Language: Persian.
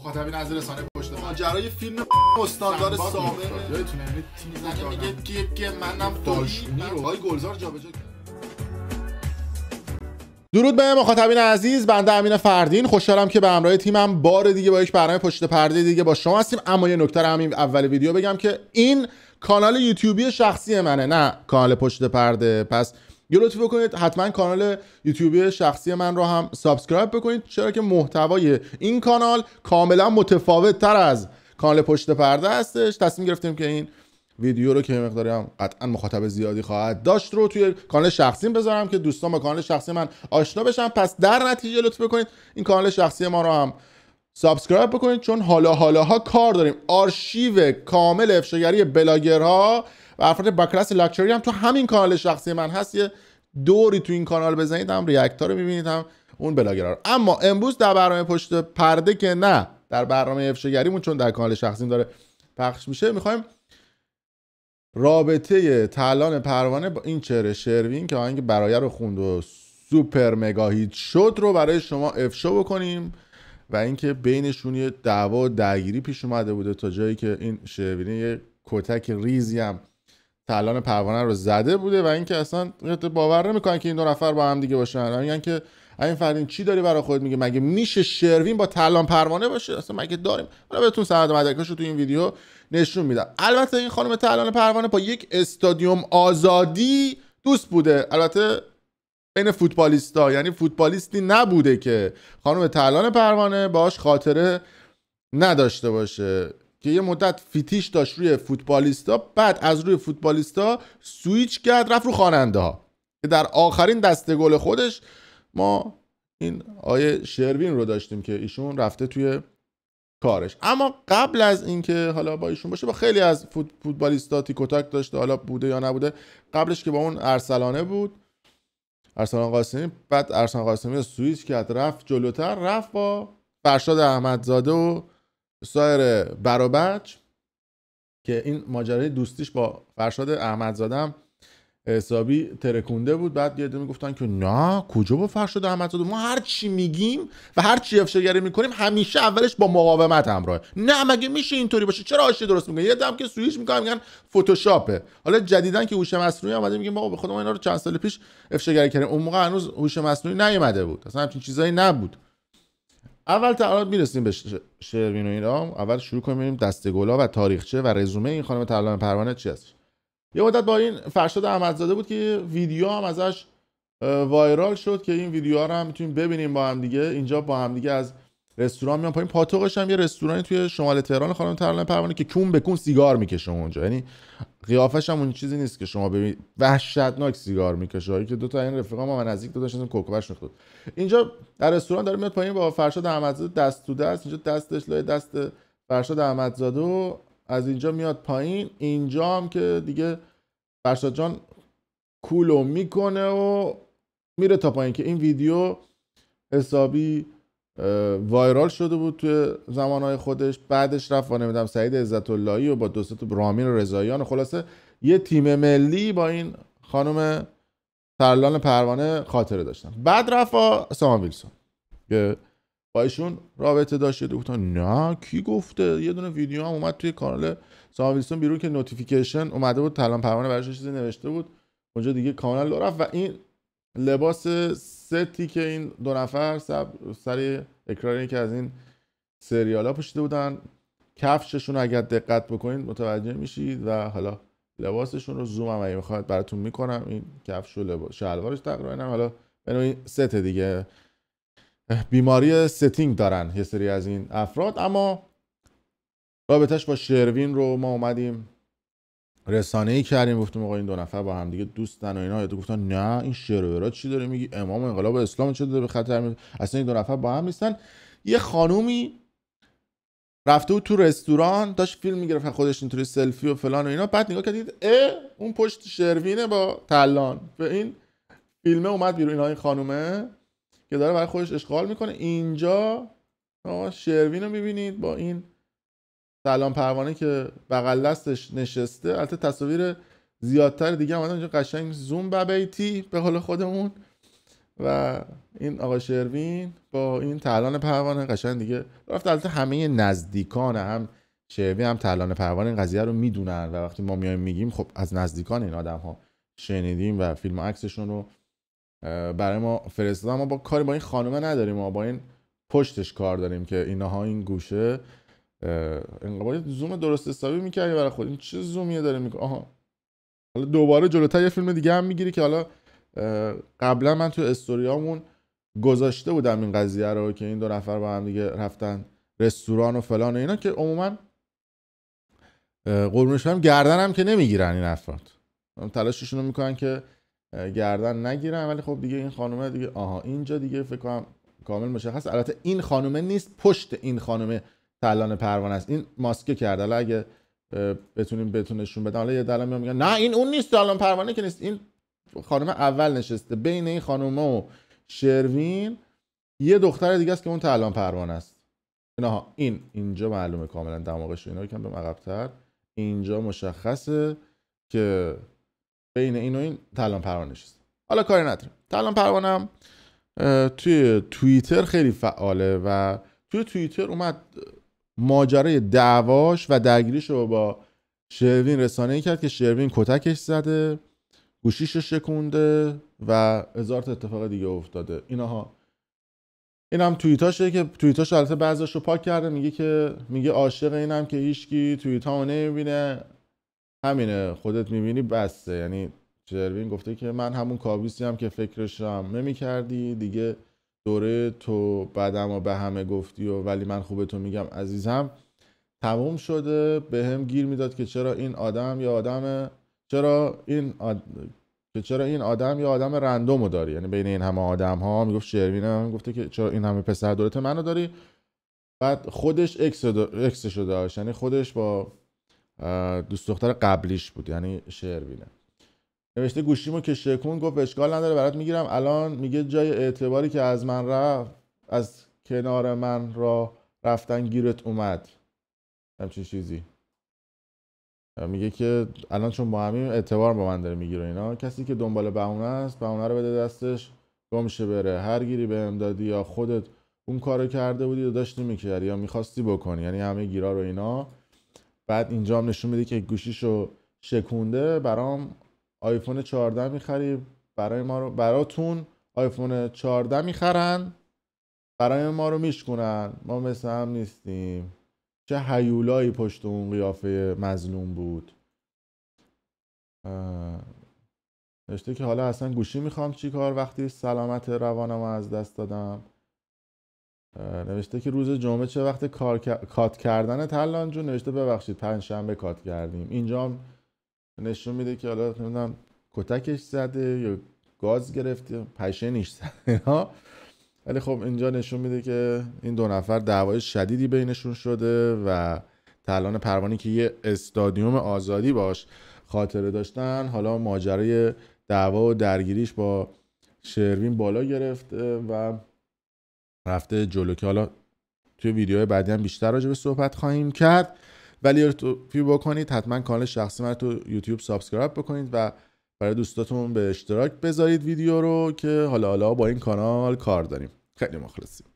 مخاطبین از رسانه پشت جرای فیلم استاندار یعنی درود به مخاطبین عزیز بنده امین فردین خوشحالم که به همراه تیمم بار دیگه با یک برنامه پشت پرده دیگه با شما هستیم اما یه نکته همین اول ویدیو بگم که این کانال یوتیوبی شخصی منه نه کانال پشت پرده پس یه لطفی بکنید حتما کانال یوتیوبی شخصی من رو هم سابسکرایب بکنید چرا که محتوای این کانال کاملا متفاوت تر از کانال پشت پرده هستش تصمیم گرفتیم که این ویدیو رو که مقداری هم قطعا مخاطب زیادی خواهد داشت رو توی کانال شخصی بذارم که دوستان با کانال شخصی من آشنا بشن پس در نتیجه لطف بکنید این کانال شخصی ما رو هم سابسکرایب بکنید چون حالا حالاها کار داریم آرشیو کامل افشاگری بلاگرها و افراد کلاس لاکچری هم تو همین کانال شخصی من هست یه دوری تو این کانال بزنید هم ریاکتور رو میبینید هم اون بلاگرار اما امروز در برنامه پشت پرده که نه در برنامه افشاگریمون چون در کانال شخصیم داره پخش میشه میخوایم رابطه تلان پروانه با این چهره شروین که آهنگ برای رو خوند و سوپر مگاهید شد رو برای شما افشا بکنیم و اینکه بینشون یه دعوا و درگیری پیش اومده بوده تا جایی که این شروین یه کتک ریزی هم تلان پروانه رو زده بوده و اینکه اصلا باور نمیکنن که این دو نفر با هم دیگه باشن میگن که این فردین چی داری برای خود میگه مگه میشه شروین با تلان پروانه باشه اصلا مگه داریم حالا بهتون سند مدرکاشو رو تو این ویدیو نشون میدم البته این خانم تلان پروانه با یک استادیوم آزادی دوست بوده البته بین فوتبالیستا یعنی فوتبالیستی نبوده که خانم تلان پروانه باش خاطره نداشته باشه که یه مدت فیتیش داشت روی فوتبالیستا بعد از روی فوتبالیستا سویچ کرد رفت رو خواننده ها که در آخرین دسته گل خودش ما این آیه شروین رو داشتیم که ایشون رفته توی کارش اما قبل از اینکه حالا با ایشون باشه با خیلی از فوتبالیستا تیکوتاک داشته حالا بوده یا نبوده قبلش که با اون ارسلانه بود ارسلان قاسمی بعد ارسلان قاسمی سویچ کرد رفت جلوتر رفت با فرشاد احمدزاده و سایر برابچ که این ماجرای دوستیش با فرشاد هم حسابی ترکونده بود بعد یه دمی گفتن که نه کجا با فرشاد احمدزاده ما هر چی میگیم و هر چی افشاگری میکنیم همیشه اولش با مقاومت همراه نه مگه میشه اینطوری باشه چرا آشی درست میگه یه دم که سویش میکنن میگن فتوشاپه حالا جدیدن که هوش مصنوعی اومده میگه ما به خودمون اینا رو چند سال پیش افشاگری کردیم اون موقع هنوز هوش مصنوعی نیومده بود اصلا همچین چیزایی نبود اول تا میرسیم به شروین و اینا اول شروع کنیم دسته گلا و تاریخچه و رزومه این خانم طلا پروانه چی هست یه مدت با این فرشاد احمدزاده بود که ویدیو هم ازش وایرال شد که این ویدیوها رو هم میتونیم ببینیم با هم دیگه اینجا با هم دیگه از رستوران میان پایین پاتوقش هم یه رستورانی توی شمال تهران خانم ترانه پروانه که کون به کون سیگار میکشه اونجا یعنی قیافش هم اون چیزی نیست که شما ببینید وحشتناک سیگار میکشه که دو تا این رفقا ما نزدیک دو داشتن کوکوبش میخورد اینجا در رستوران داره میاد پایین با فرشاد احمدزاده دست تو دست اینجا دستش لای دست فرشاد احمدزاده از اینجا میاد پایین اینجا هم که دیگه فرشاد جان کولو میکنه و میره تا پایین که این ویدیو حسابی وایرال شده بود توی زمانهای خودش بعدش رفت و نمیدونم سعید عزت اللهی و با دوست رامین و رضاییان خلاصه یه تیم ملی با این خانم ترلان پروانه خاطره داشتن بعد رفت با ویلسون که با ایشون رابطه داشت گفتن نه کی گفته یه دونه ویدیو هم اومد توی کانال سام ویلسون بیرون که نوتیفیکیشن اومده بود ترلان پروانه براش چیزی نوشته بود اونجا دیگه کانال رفت و این لباس ستی که این دو نفر سر اکرار که از این سریال ها پوشیده بودن کفششون اگر دقت بکنید متوجه میشید و حالا لباسشون رو زوم هم اگه میخواد براتون میکنم این کفش و لباس شلوارش تقریبا حالا این ست دیگه بیماری ستینگ دارن یه سری از این افراد اما رابطش با شروین رو ما اومدیم رسانه ای کردیم گفتم آقا این دو نفر با هم دیگه دوستن و اینا یا تو گفتن نه این شرورا چی داره میگی امام انقلاب اسلام چه داره به خطر اصلا این دو نفر با هم نیستن یه خانومی رفته بود تو رستوران داشت فیلم میگرفت خودش اینطوری سلفی و فلان و اینا بعد نگاه کردید اه اون پشت شروینه با تلان به این فیلمه اومد بیرون اینا این خانومه که داره برای خودش اشغال میکنه اینجا شروین رو میبینید با این سلام پروانه که بغل دستش نشسته البته تصاویر زیادتر دیگه هم اینجا قشنگ زوم ببیتی به حال خودمون و این آقا شروین با این تعلان پروانه قشنگ دیگه رفت البته همه نزدیکان هم شروین هم تعلان پروانه این قضیه رو میدونن و وقتی ما میایم میگیم خب از نزدیکان این آدم ها شنیدیم و فیلم عکسشون رو برای ما فرستادن ما با کاری با این خانومه نداریم ما با این پشتش کار داریم که اینها این گوشه انقدر زوم درست حسابی میکردی برای خود این چه زومیه داره میکنه آها حالا دوباره جلوتر یه فیلم دیگه هم میگیری که حالا قبلا من تو استوریامون گذاشته بودم این قضیه رو که این دو نفر با هم دیگه رفتن رستوران و فلان و اینا که عموما قربونش هم گردن هم که نمیگیرن این افراد تلاششون رو میکنن که گردن نگیرن ولی خب دیگه این خانومه دیگه آها اینجا دیگه فکر کنم کامل مشخص البته این خانومه نیست پشت این خانومه کلان پروانه است این ماسکه کرد حالا اگه بتونیم بتونشون نشون حالا یه دلم میگن نه این اون نیست دالان پروانه که نیست این خانم اول نشسته بین این خانم و شروین یه دختر دیگه است که اون تعلان پروانه است نه این اینجا معلومه کاملا دماغش اینا یکم بریم عقبتر اینجا مشخصه که بین این و این تعلان پروانه نشسته حالا کاری نداره تعلان پروانه توی توییتر خیلی فعاله و توی توییتر اومد ماجرای دعواش و درگیریش رو با شروین رسانه کرد که شروین کتکش زده گوشیش رو شکونده و هزار اتفاق دیگه افتاده اینها این هم توییتاشه که توییتاش البته بعضاش رو پاک کرده میگه که میگه عاشق اینم که هیچکی توییت ها نمیبینه همینه خودت میبینی بسته یعنی شروین گفته که من همون کابیسی هم که فکرشم نمیکردی دیگه دوره تو بعدم به همه گفتی و ولی من خوب تو میگم عزیزم تموم شده به هم گیر میداد که چرا این آدم یا آدم چرا این که چرا این آدم یا آدم رندومو داری یعنی بین این همه آدم ها میگفت شروین هم گفته که چرا این همه پسر دورت منو داری بعد خودش اکس شده داشت یعنی خودش با دوست دختر قبلیش بود یعنی شروینه نوشته گوشیمو که شکون گفت اشکال نداره برات میگیرم الان میگه جای اعتباری که از من رفت از کنار من را رفتن گیرت اومد همچین چیزی میگه که الان چون با همین اعتبار با من داره میگیره اینا کسی که دنبال بهونه است بهونه رو بده دستش گمشه بره هر گیری به دادی یا خودت اون کارو کرده بودی و داشتی میکردی یا میخواستی بکنی یعنی همه گیرا رو اینا بعد اینجا نشون میده که گوشیشو شکونده برام آیفون 14 میخریم برای ما رو براتون آیفون 14 میخرن برای ما رو میشکنن ما مثل هم نیستیم چه هیولایی پشت اون قیافه مظلوم بود نوشته که حالا اصلا گوشی میخوام چیکار وقتی سلامت روانم از دست دادم نوشته که روز جمعه چه وقت کار... کات کردن تلان نوشته ببخشید پنج شنبه کات کردیم اینجا نشون میده که حالا نمیدونم کتکش زده یا گاز گرفته پشنیش زده ها ولی خب اینجا نشون میده که این دو نفر دعوای شدیدی بینشون شده و تلان پروانی که یه استادیوم آزادی باش خاطره داشتن حالا ماجرای دعوا و درگیریش با شروین بالا گرفته و رفته جلو که حالا توی ویدیوهای بعدی هم بیشتر راجع به صحبت خواهیم کرد ولی توی بکنید حتما کانال شخصی من تو یوتیوب سابسکرایب بکنید و برای دوستاتون به اشتراک بذارید ویدیو رو که حالا حالا با این کانال کار داریم خیلی مخلصیم